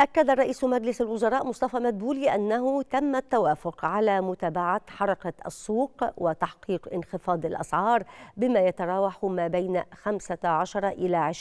أكد رئيس مجلس الوزراء مصطفى مدبولي أنه تم التوافق على متابعة حركة السوق وتحقيق انخفاض الأسعار بما يتراوح ما بين 15 إلى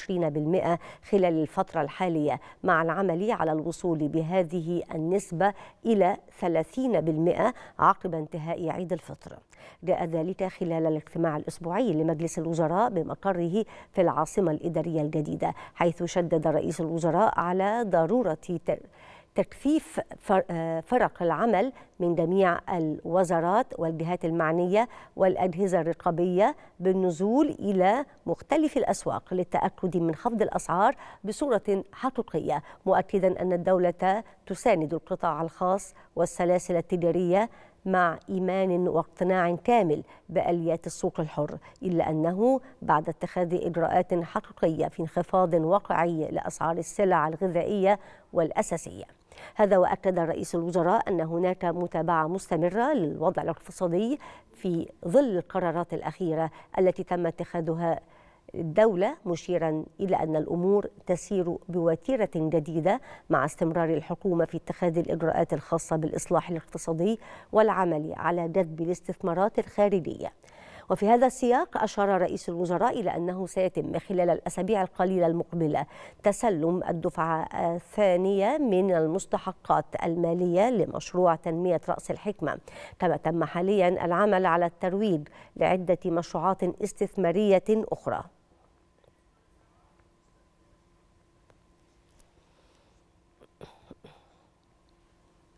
20% خلال الفترة الحالية مع العمل على الوصول بهذه النسبة إلى 30% عقب انتهاء عيد الفطر جاء ذلك خلال الاجتماع الأسبوعي لمجلس الوزراء بمقره في العاصمة الإدارية الجديدة حيث شدد رئيس الوزراء على ضرورة تكفيف تكثيف آه، فرق العمل من جميع الوزارات والجهات المعنية والأجهزة الرقابية بالنزول إلى مختلف الأسواق للتأكد من خفض الأسعار بصورة حقيقية مؤكدا أن الدولة تساند القطاع الخاص والسلاسل التجارية مع إيمان واقتناع كامل بآليات السوق الحر إلا أنه بعد اتخاذ إجراءات حقيقية في انخفاض واقعي لأسعار السلع الغذائية والأساسية هذا وأكد رئيس الوزراء أن هناك متابعة مستمرة للوضع الاقتصادي في ظل القرارات الأخيرة التي تم اتخاذها الدولة مشيرا إلى أن الأمور تسير بوتيرة جديدة مع استمرار الحكومة في اتخاذ الإجراءات الخاصة بالإصلاح الاقتصادي والعمل على جذب الاستثمارات الخارجية وفي هذا السياق أشار رئيس الوزراء إلى أنه سيتم خلال الأسابيع القليلة المقبلة تسلم الدفعة الثانية من المستحقات المالية لمشروع تنمية رأس الحكمة كما تم حاليا العمل على الترويج لعدة مشروعات استثمارية أخرى